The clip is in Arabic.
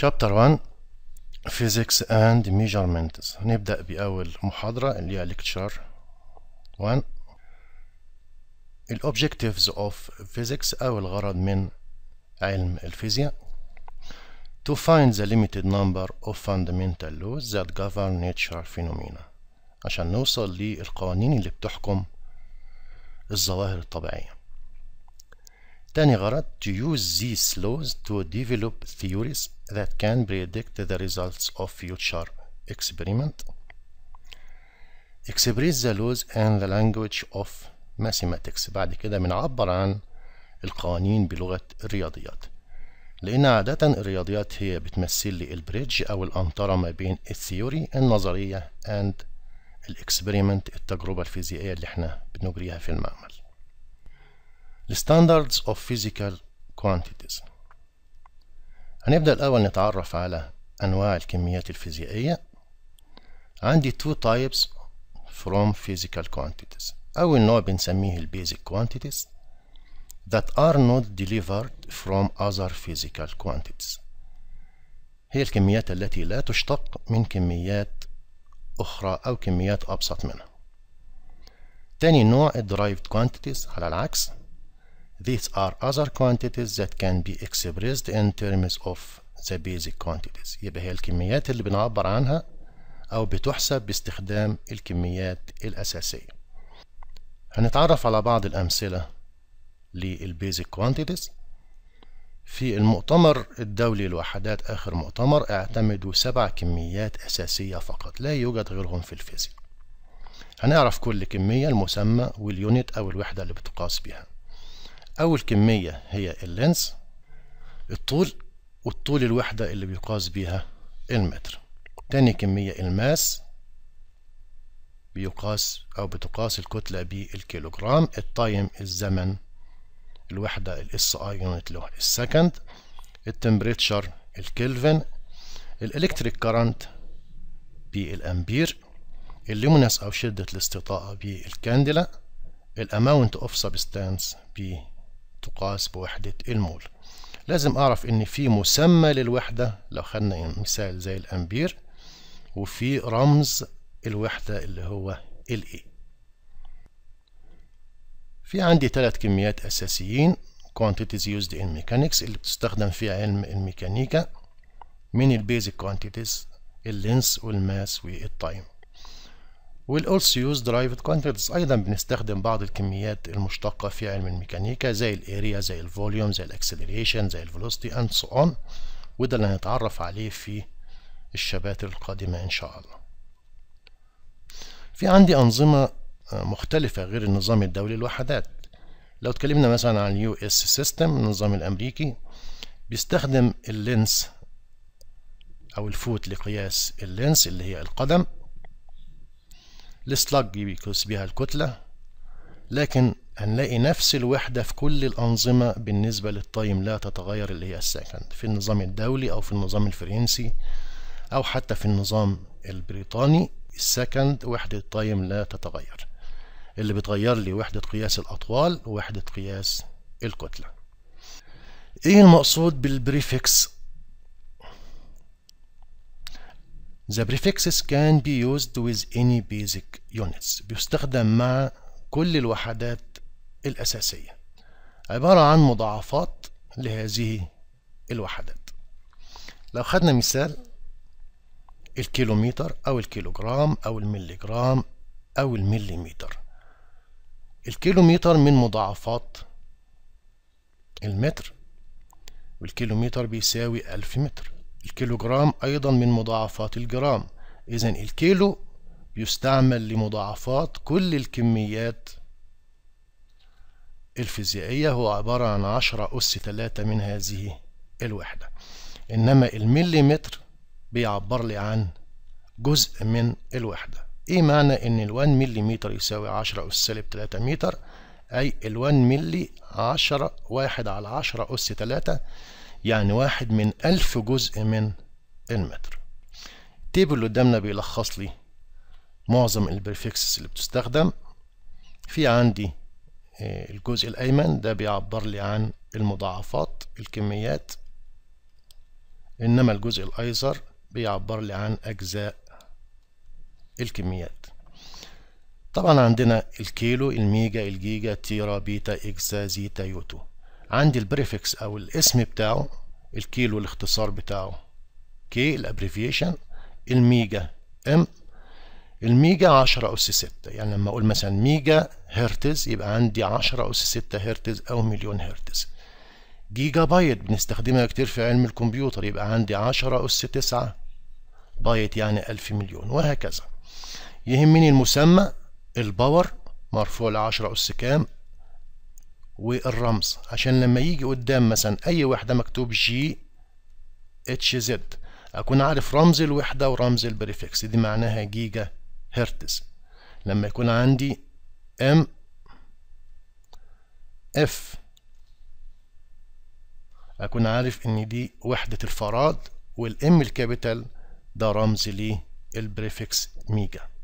شابتر 1 فيزيكس اند ميجرمنتس هنبدأ بأول محاضرة اللي هي ليكتشر 1 الأوبجكتيفز اوف فيزيكس أو الغرض من علم الفيزياء to find the limited number of fundamental laws that govern نيتشر phenomena عشان نوصل للقوانين اللي بتحكم الظواهر الطبيعية تاني غرض to use these laws to develop theories that can predict the results of future experiment express the laws and the language of mathematics بعد كده بنعبر عن القوانين بلغة الرياضيات لأن عادة الرياضيات هي بتمثل لي البريدج أو الأنطرة ما بين الثيوري النظرية and الاكسبيريمنت التجربة الفيزيائية اللي احنا بنجريها في المعمل Standards of Physical Quantities هنبدأ الأول نتعرف على أنواع الكميات الفيزيائية عندي two types from physical quantities أول نوع بنسميه basic quantities that are not delivered from other physical quantities هي الكميات التي لا تشتق من كميات أخرى أو كميات أبسط منها تاني نوع derived quantities على العكس These are other quantities that can be expressed in terms of the basic quantities يبقى هي الكميات اللي بنعبر عنها أو بتحسب باستخدام الكميات الأساسية هنتعرف على بعض الأمثلة للبيزك كوانتيتيز في المؤتمر الدولي للوحدات آخر مؤتمر اعتمدوا سبع كميات أساسية فقط لا يوجد غيرهم في الفيزياء هنعرف كل كمية المسمى واليونت أو الوحدة اللي بتقاس بها أول كمية هي اللينز الطول والطول الوحدة اللي بيقاس بيها المتر تاني كمية الماس بيقاس أو بتقاس الكتلة بالكيلوغرام التايم الزمن الوحدة الاس اي يونت له السكند التمبريتشر الكلفن الالكتريك كارنت بالامبير اللومنس او شدة الاستطاعة بالكاندلا الاماونت اوف سبستانس بالكانديلا تقاس بوحدة المول لازم أعرف إن في مسمى للوحدة لو خدنا مثال زي الأمبير وفي رمز الوحدة اللي هو A في عندي ثلاث كميات أساسيين quantities used in mechanics اللي بتستخدم في علم الميكانيكا من البيزك quantities اللينس والماس والتايم will also درايفد derived أيضا بنستخدم بعض الكميات المشتقة في علم الميكانيكا زي الاريا زي الفوليوم زي الاكسلريشن زي الفيلوسيتي أند سو أون وده اللي هنتعرف عليه في الشبات القادمة إن شاء الله في عندي أنظمة آه، مختلفة غير النظام الدولي الوحدات لو اتكلمنا مثلا عن اليو اس سيستم النظام الأمريكي بيستخدم اللينس أو الفوت لقياس اللينس اللي هي القدم السلاج بيكوز بيها الكتلة لكن هنلاقي نفس الوحدة في كل الأنظمة بالنسبة للتايم لا تتغير اللي هي السكند في النظام الدولي أو في النظام الفرنسي أو حتى في النظام البريطاني السكند وحدة التايم لا تتغير اللي بتغير لي وحدة قياس الأطوال ووحدة قياس الكتلة إيه المقصود بالبريفكس The prefixes can be used with any basic units بيستخدم مع كل الوحدات الأساسية عبارة عن مضاعفات لهذه الوحدات لو خدنا مثال الكيلومتر أو الكيلوغرام أو المليجرام أو المليمتر الكيلومتر من مضاعفات المتر والكيلومتر بيساوي ألف متر الكيلوغرام أيضا من مضاعفات الجرام إذا الكيلو يستعمل لمضاعفات كل الكميات الفيزيائية هو عبارة عن عشرة أس ثلاثة من هذه الوحدة إنما المليمتر بيعبر لي عن جزء من الوحدة إيه معنى إن الوان مليمتر يساوي عشرة أس سالب تلاتة متر أي الوان ملي عشرة واحد على عشرة أس تلاتة يعني واحد من ألف جزء من المتر التيبل اللي قدامنا بيلخص لي معظم البريفكسز اللي بتستخدم في عندي آه، الجزء الأيمن ده بيعبر لي عن المضاعفات الكميات إنما الجزء الأيسر بيعبر لي عن أجزاء الكميات طبعا عندنا الكيلو الميجا الجيجا تيرا بيتا إكسا زيتا يوتو عندي البريفكس او الاسم بتاعه الكيلو الاختصار بتاعه كي الابريفيشن الميجا ام الميجا 10 أس 6 يعني لما أقول مثلا ميجا هرتز يبقى عندي 10 أس 6 هرتز أو مليون هرتز جيجا بايت بنستخدمها كتير في علم الكمبيوتر يبقى عندي 10 أس 9 بايت يعني 1000 مليون وهكذا يهمني المسمى الباور مرفوع ل 10 أس كام والرمز عشان لما يجي قدام مثلا اي وحده مكتوب جي اتش زد اكون عارف رمز الوحده ورمز البريفكس دي معناها جيجا هرتز لما يكون عندي ام اف اكون عارف ان دي وحده الفراد والام الكابيتال ده رمز للبريفكس ميجا